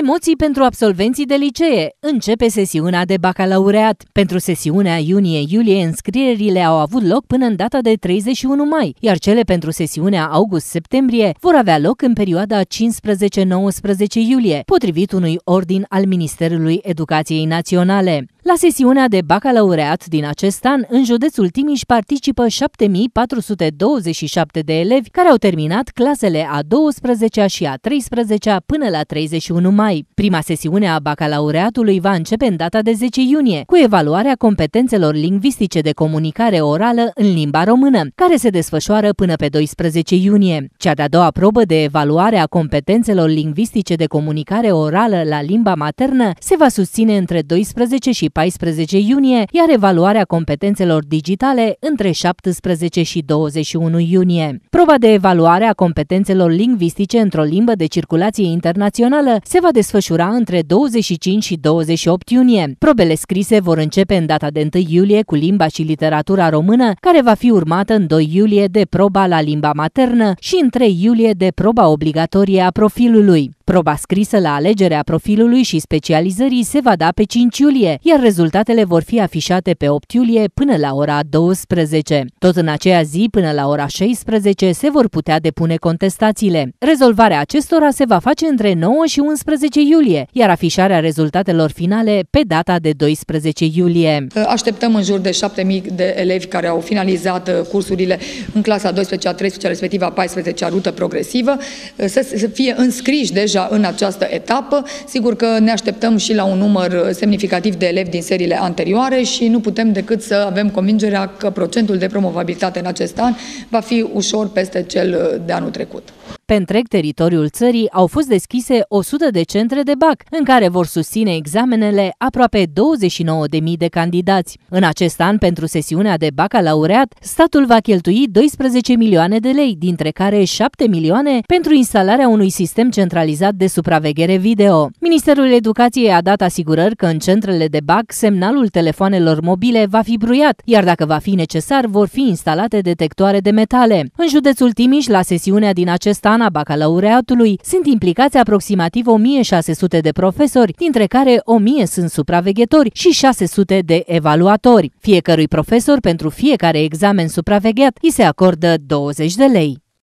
Emoții pentru absolvenții de licee. Începe sesiunea de bacalaureat. Pentru sesiunea iunie-iulie, înscrierile au avut loc până în data de 31 mai, iar cele pentru sesiunea august-septembrie vor avea loc în perioada 15-19 iulie, potrivit unui ordin al Ministerului Educației Naționale. La sesiunea de bacalaureat din acest an, în județul Timiș participă 7427 de elevi care au terminat clasele a 12-a și a 13-a până la 31 mai. Prima sesiune a bacalaureatului va începe în data de 10 iunie, cu evaluarea competențelor lingvistice de comunicare orală în limba română, care se desfășoară până pe 12 iunie. Cea de-a doua probă de evaluare a competențelor lingvistice de comunicare orală la limba maternă se va susține între 12 și 14 iunie, iar evaluarea competențelor digitale între 17 și 21 iunie. Proba de evaluare a competențelor lingvistice într-o limbă de circulație internațională se va desfășura între 25 și 28 iunie. Probele scrise vor începe în data de 1 iulie cu limba și literatura română, care va fi urmată în 2 iulie de proba la limba maternă și în 3 iulie de proba obligatorie a profilului. Proba scrisă la alegerea profilului și specializării se va da pe 5 iulie, iar rezultatele vor fi afișate pe 8 iulie până la ora 12. Tot în aceea zi, până la ora 16, se vor putea depune contestațiile. Rezolvarea acestora se va face între 9 și 11 iulie, iar afișarea rezultatelor finale pe data de 12 iulie. Așteptăm în jur de 7.000 de elevi care au finalizat uh, cursurile în clasa 12, a 13, respectiv a 14, a rută progresivă, uh, să fie înscriși deja în această etapă. Sigur că ne așteptăm și la un număr uh, semnificativ de elevi din seriile anterioare și nu putem decât să avem convingerea că procentul de promovabilitate în acest an va fi ușor peste cel de anul trecut. Pe întreg teritoriul țării au fost deschise 100 de centre de BAC, în care vor susține examenele aproape 29.000 de candidați. În acest an, pentru sesiunea de bac laureat, statul va cheltui 12 milioane de lei, dintre care 7 milioane pentru instalarea unui sistem centralizat de supraveghere video. Ministerul Educației a dat asigurări că în centrele de BAC semnalul telefoanelor mobile va fi bruiat, iar dacă va fi necesar, vor fi instalate detectoare de metale. În județul Timiș, la sesiunea din acest an, zona bacalaureatului sunt implicați aproximativ 1600 de profesori, dintre care 1000 sunt supraveghetori și 600 de evaluatori. Fiecărui profesor pentru fiecare examen supravegheat îi se acordă 20 de lei.